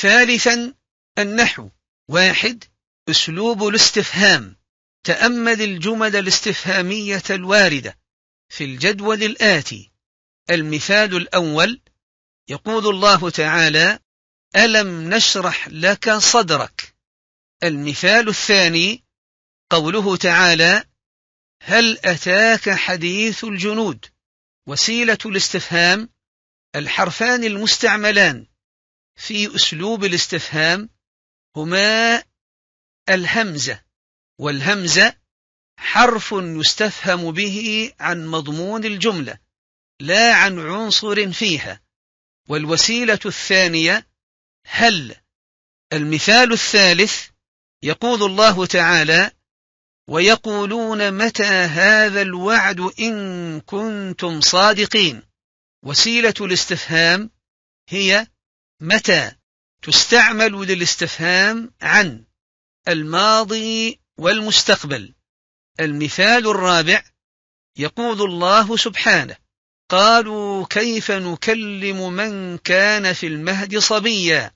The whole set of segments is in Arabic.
ثالثا النحو واحد أسلوب الاستفهام تأمل الجمل الاستفهامية الواردة في الجدول الآتي المثال الأول يقول الله تعالى ألم نشرح لك صدرك المثال الثاني قوله تعالى هل أتاك حديث الجنود وسيلة الاستفهام الحرفان المستعملان في أسلوب الاستفهام هما الهمزة والهمزة حرف يستفهم به عن مضمون الجملة لا عن عنصر فيها والوسيلة الثانية هل المثال الثالث يقول الله تعالى ويقولون متى هذا الوعد إن كنتم صادقين وسيلة الاستفهام هي متى تستعمل للاستفهام عن الماضي والمستقبل المثال الرابع يقول الله سبحانه قالوا كيف نكلم من كان في المهد صبيا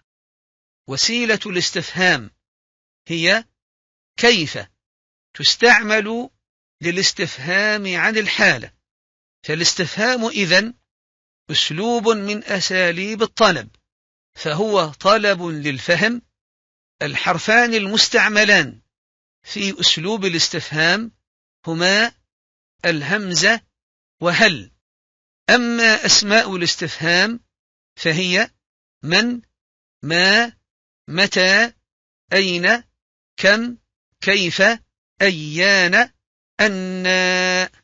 وسيلة الاستفهام هي كيف تستعمل للاستفهام عن الحالة فالاستفهام إذن أسلوب من أساليب الطلب فهو طلب للفهم الحرفان المستعملان في أسلوب الاستفهام هما الهمزة وهل أما أسماء الاستفهام فهي من ما متى أين كم كيف أيان أنّا